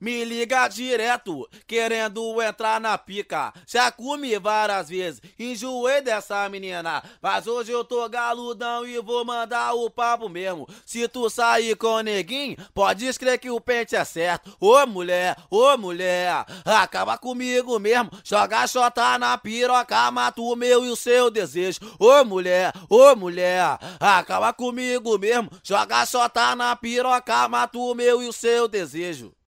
Me liga direto, querendo entrar na pica. Já comi várias vezes, enjoei dessa menina. Mas hoje eu tô galudão e vou mandar o papo mesmo. Se tu sair com o neguinho, pode crer que o pente é certo. Ô mulher, ô mulher, acaba comigo mesmo. Joga a chota na piroca, mata o meu e o seu desejo. Ô mulher, ô mulher, acaba comigo mesmo. Joga a chota na piroca, mata o meu e o seu desejo.